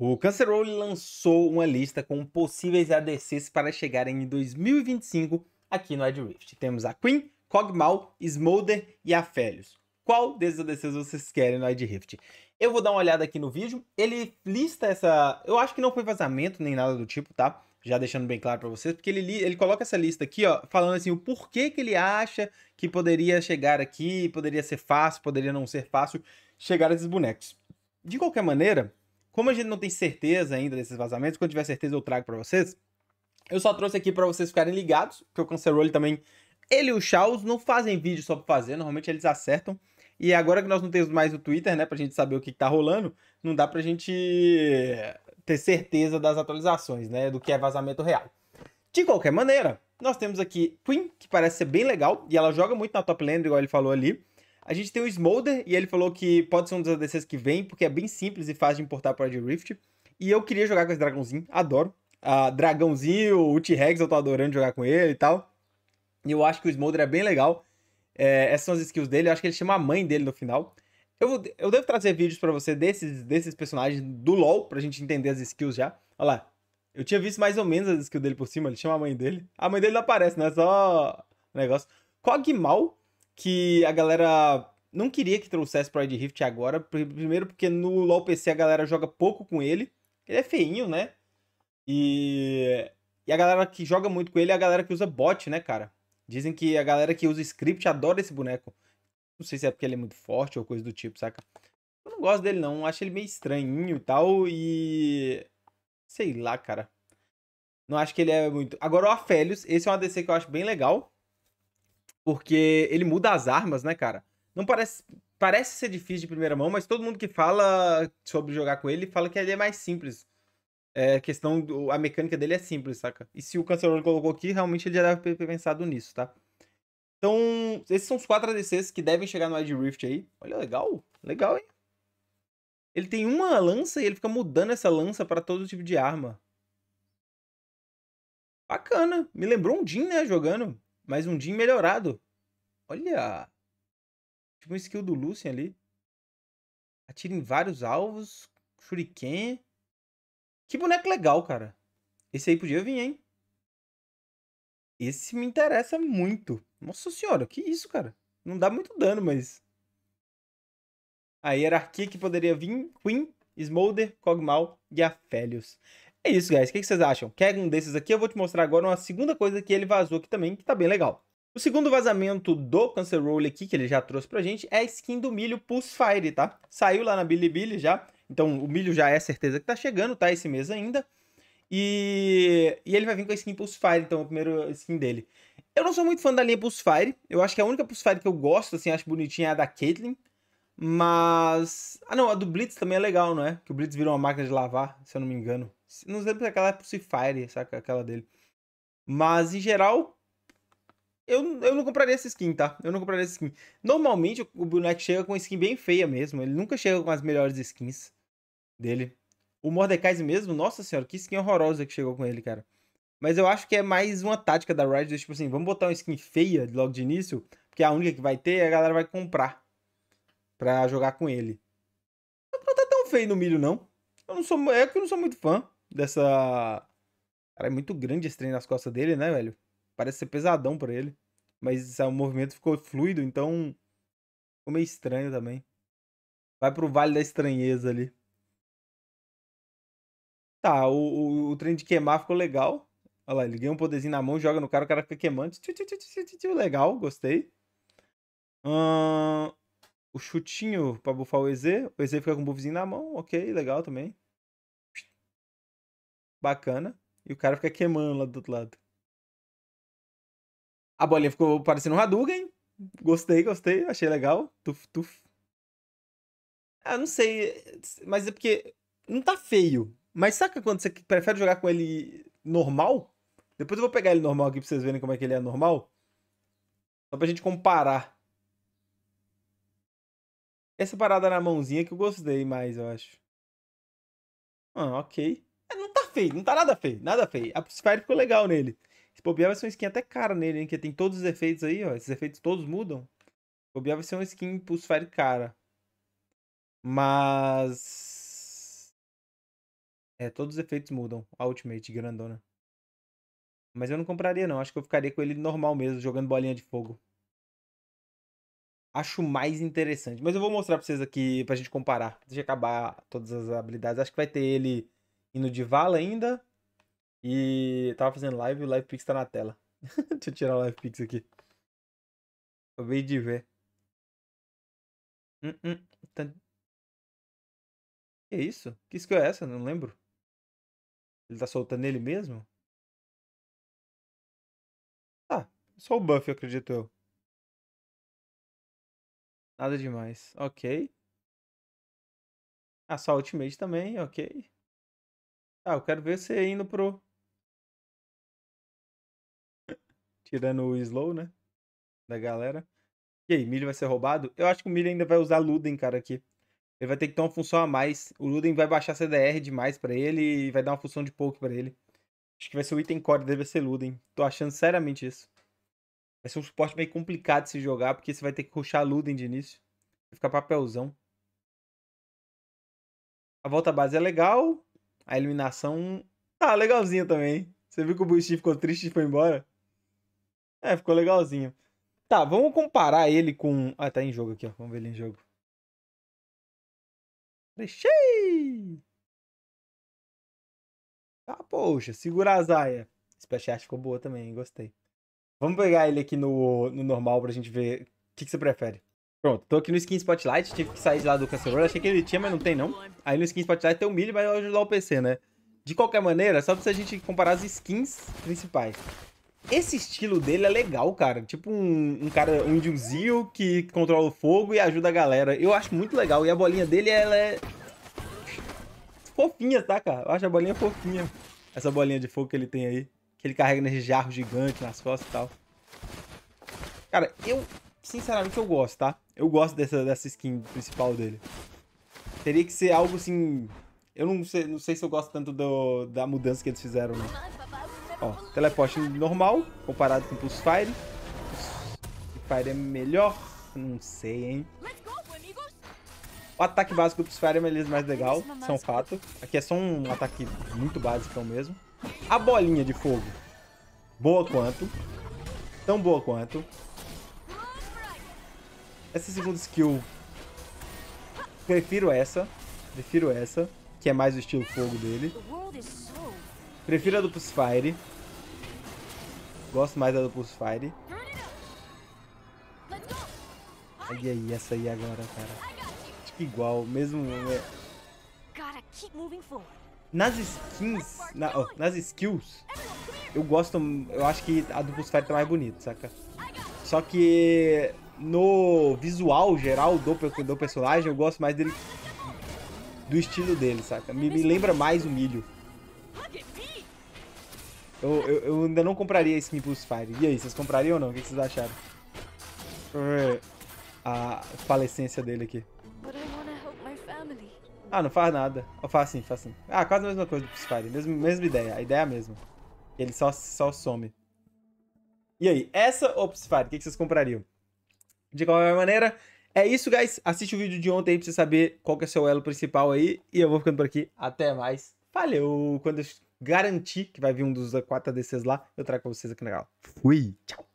O Cancerol lançou uma lista com possíveis ADCs para chegarem em 2025 aqui no Ed Rift. Temos a Queen, Kog'Maw, Smolder e Aphelios. Qual desses ADCs vocês querem no Ed Rift? Eu vou dar uma olhada aqui no vídeo. Ele lista essa... Eu acho que não foi vazamento nem nada do tipo, tá? Já deixando bem claro para vocês, porque ele, li... ele coloca essa lista aqui, ó, falando assim o porquê que ele acha que poderia chegar aqui, poderia ser fácil, poderia não ser fácil chegar a esses bonecos. De qualquer maneira, como a gente não tem certeza ainda desses vazamentos, quando tiver certeza eu trago para vocês. Eu só trouxe aqui para vocês ficarem ligados, que o Canceroli também, ele e o Charles não fazem vídeo só para fazer, normalmente eles acertam. E é agora que nós não temos mais o Twitter, né, pra gente saber o que, que tá rolando, não dá pra gente ter certeza das atualizações, né, do que é vazamento real. De qualquer maneira, nós temos aqui Queen, que parece ser bem legal, e ela joga muito na top lane, igual ele falou ali. A gente tem o Smolder, e ele falou que pode ser um dos ADCs que vem, porque é bem simples e fácil de importar para o Rift. E eu queria jogar com esse dragãozinho, adoro. Uh, dragãozinho, o T-Rex, eu tô adorando jogar com ele e tal. E eu acho que o Smolder é bem legal. É, essas são as skills dele, eu acho que ele chama a mãe dele no final. Eu, eu devo trazer vídeos para você desses, desses personagens do LoL, pra gente entender as skills já. Olha lá, eu tinha visto mais ou menos as skills dele por cima, ele chama a mãe dele. A mãe dele não aparece, né? É só negócio. Cogmal que a galera não queria que trouxesse pro Ed Rift agora. Primeiro porque no LoL PC a galera joga pouco com ele. Ele é feinho, né? E... e a galera que joga muito com ele é a galera que usa bot, né, cara? Dizem que a galera que usa script adora esse boneco. Não sei se é porque ele é muito forte ou coisa do tipo, saca? Eu não gosto dele, não. Acho ele meio estranhinho e tal. E. Sei lá, cara. Não acho que ele é muito. Agora o Afélios, esse é um ADC que eu acho bem legal porque ele muda as armas, né, cara? Não parece parece ser difícil de primeira mão, mas todo mundo que fala sobre jogar com ele fala que ele é mais simples. É questão do, a mecânica dele é simples, saca? E se o Cancelor colocou aqui, realmente ele já deve ter pensado nisso, tá? Então, esses são os quatro ADCs que devem chegar no Ed Rift aí. Olha, legal. Legal, hein? Ele tem uma lança e ele fica mudando essa lança para todo tipo de arma. Bacana. Me lembrou um Jin, né, jogando. Mas um Jin melhorado. Olha! Tipo um skill do Lucian ali. Atira em vários alvos. Shuriken. Que boneco legal, cara. Esse aí podia vir, hein? Esse me interessa muito. Nossa senhora, que isso, cara? Não dá muito dano, mas... A hierarquia que poderia vir, Queen, Smolder, Cogmal e Aphelios. É isso, guys. O que vocês acham? Quer um desses aqui? Eu vou te mostrar agora uma segunda coisa que ele vazou aqui também, que tá bem legal. O segundo vazamento do Cancer Roll aqui, que ele já trouxe pra gente, é a skin do milho Pulse Fire, tá? Saiu lá na Bilibili já, então o milho já é certeza que tá chegando, tá? Esse mês ainda. E, e ele vai vir com a skin Pulse Fire, então, a primeira skin dele. Eu não sou muito fã da linha Pulse Fire, eu acho que a única Pulse Fire que eu gosto, assim, acho bonitinha é a da Caitlyn, mas... Ah, não, a do Blitz também é legal, não é? Que o Blitz virou uma máquina de lavar, se eu não me engano. Não lembro se aquela é Free Fire, saca? Aquela dele. Mas, em geral, eu, eu não compraria essa skin, tá? Eu não compraria essa skin. Normalmente, o boneco chega com skin bem feia mesmo. Ele nunca chega com as melhores skins dele. O Mordecai mesmo, nossa senhora, que skin horrorosa que chegou com ele, cara. Mas eu acho que é mais uma tática da Riot, tipo assim, vamos botar uma skin feia logo de início, porque a única que vai ter, é a galera vai comprar pra jogar com ele. Não tá tão feio no milho, não. Eu não sou, é que eu não sou muito fã dessa. Cara, é muito grande esse trem nas costas dele, né, velho? Parece ser pesadão para ele. Mas o é movimento ficou fluido, então. Ficou meio estranho também. Vai pro vale da estranheza ali. Tá, o, o, o trem de queimar ficou legal. Olha lá, ele ganha um poderzinho na mão, joga no cara, o cara fica queimando. Tiu, tiu, tiu, legal, gostei. Hum, o chutinho pra bufar o EZ. O EZ fica com o buffzinho na mão, ok, legal também bacana, e o cara fica queimando lá do outro lado. A bolinha ficou parecendo um Hadouken. Gostei, gostei, achei legal. Tuf, tuf. Ah, não sei, mas é porque não tá feio. Mas saca quando você prefere jogar com ele normal? Depois eu vou pegar ele normal aqui pra vocês verem como é que ele é normal. Só pra gente comparar. Essa parada na mãozinha que eu gostei mais, eu acho. Ah, ok feio, não tá nada feio, nada feio. A Spire ficou legal nele. Se bobear vai ser uma skin até cara nele, hein? Que tem todos os efeitos aí, ó. Esses efeitos todos mudam. Se bobear vai ser uma skin pro Spire cara. Mas... É, todos os efeitos mudam. A Ultimate, grandona. Mas eu não compraria, não. Acho que eu ficaria com ele normal mesmo, jogando bolinha de fogo acho mais interessante. Mas eu vou mostrar pra vocês aqui pra gente comparar. Deixa eu acabar todas as habilidades. Acho que vai ter ele indo de vala ainda. E tava fazendo live e o livepix tá na tela. Deixa eu tirar o livepix aqui. Acabei de ver. Hum, hum, tá... Que isso? Que skill é essa? Não lembro. Ele tá soltando ele mesmo? Tá, ah, só o buff, acredito eu. Nada demais. Ok. Ah, só ultimate também, ok. Ah, eu quero ver você indo pro. Tirando o slow, né? Da galera. E aí, milho vai ser roubado? Eu acho que o milho ainda vai usar Luden, cara, aqui. Ele vai ter que ter uma função a mais. O Luden vai baixar CDR demais pra ele e vai dar uma função de poke pra ele. Acho que vai ser o item core dele, vai ser Luden. Tô achando seriamente isso. Vai ser um suporte meio complicado de se jogar, porque você vai ter que ruxar Luden de início. Vai ficar papelzão. A volta base é legal. A eliminação tá legalzinha também. Você viu que o Bushi ficou triste e foi embora? É, ficou legalzinho. Tá, vamos comparar ele com... Ah, tá em jogo aqui, ó. Vamos ver ele em jogo. Deixei! Ah, poxa, segura a zaia. Especial Art ficou boa também, gostei. Vamos pegar ele aqui no, no normal pra gente ver o que, que você prefere. Pronto, tô aqui no Skin Spotlight, tive que sair de lá do Cancerol, achei que ele tinha, mas não tem não. Aí no Skin Spotlight tem o milho, mas vai ajudar o PC, né? De qualquer maneira, só pra gente comparar as skins principais. Esse estilo dele é legal, cara. Tipo um, um cara, um índiozinho que controla o fogo e ajuda a galera. Eu acho muito legal. E a bolinha dele, ela é... Fofinha, tá, cara? Eu acho a bolinha fofinha. Essa bolinha de fogo que ele tem aí. Que ele carrega nesse jarro gigante nas costas e tal. Cara, eu... Sinceramente, eu gosto, tá? Eu gosto dessa, dessa skin principal dele. Teria que ser algo assim... Eu não sei, não sei se eu gosto tanto do, da mudança que eles fizeram, né? Ó, teleporte normal, comparado com o Pulse Fire. Pulse Fire é melhor? Não sei, hein? O ataque básico do Pulse Fire é mais legal, são fato. Aqui é só um ataque muito básico mesmo. A bolinha de fogo. Boa quanto. Tão boa quanto. Essa segunda skill... Prefiro essa. Prefiro essa, que é mais o estilo fogo dele. Prefiro a do Pulse Fire. Gosto mais da do Pulse Fire. E aí, essa aí agora, cara. que igual, mesmo... Né? Nas skins... Na, oh, nas skills, eu gosto... Eu acho que a do Pulse Fire tá mais bonita, saca? Só que no visual geral do, do personagem, eu gosto mais dele do estilo dele, saca? Me, me lembra mais o milho. Eu, eu, eu, ainda não compraria esse Impulse Fire. E aí, vocês comprariam ou não? O que vocês acharam? A falecência dele aqui. Ah, não faz nada. Eu ah, faço assim, faço assim. Ah, quase a mesma coisa do Impulse Fire. mesma mesma ideia. A ideia é a mesma. Ele só, só some. E aí, essa ou Impulse Fire? O que vocês comprariam? De qualquer maneira, é isso, guys. Assiste o vídeo de ontem aí pra você saber qual que é o seu elo principal aí. E eu vou ficando por aqui. Até mais. Valeu! Quando eu garantir que vai vir um dos 4 ADCs lá, eu trago pra vocês aqui no canal. Fui! Tchau!